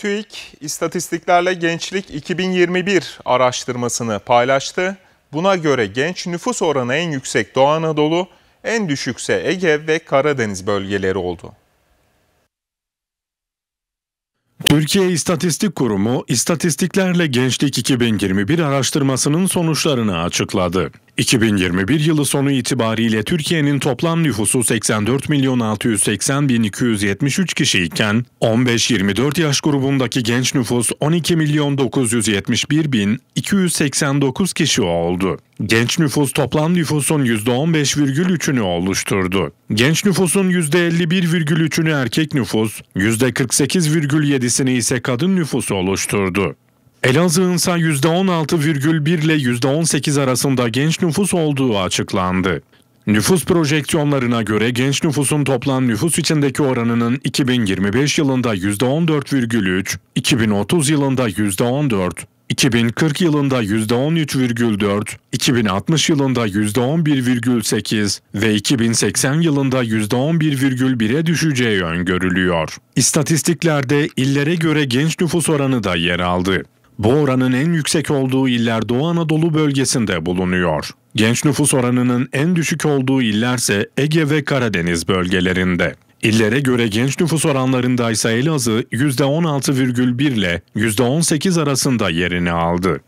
TÜİK istatistiklerle Gençlik 2021 araştırmasını paylaştı. Buna göre genç nüfus oranı en yüksek Doğu Anadolu, en düşükse Ege ve Karadeniz bölgeleri oldu. Türkiye İstatistik Kurumu istatistiklerle Gençlik 2021 araştırmasının sonuçlarını açıkladı. 2021 yılı sonu itibariyle Türkiye'nin toplam nüfusu 84 milyon 680 bin 273 kişi 15-24 yaş grubundaki genç nüfus 12 milyon 971 bin 289 kişi oldu. Genç nüfus toplam nüfusun %15,3'ünü oluşturdu. Genç nüfusun %51,3'ünü erkek nüfus, %48,7'sini ise kadın nüfusu oluşturdu. Elazığ'ın ise %16,1 ile %18 arasında genç nüfus olduğu açıklandı. Nüfus projeksiyonlarına göre genç nüfusun toplam nüfus içindeki oranının 2025 yılında %14,3, 2030 yılında %14, 2040 yılında %13,4, 2060 yılında %11,8 ve 2080 yılında %11,1'e düşeceği öngörülüyor. İstatistiklerde illere göre genç nüfus oranı da yer aldı bu oranın en yüksek olduğu iller Doğu Anadolu bölgesinde bulunuyor. Genç nüfus oranının en düşük olduğu illerse Ege ve Karadeniz bölgelerinde. İllere göre genç nüfus oranlarında ise Elazığ %16,1 ile %18 arasında yerini aldı.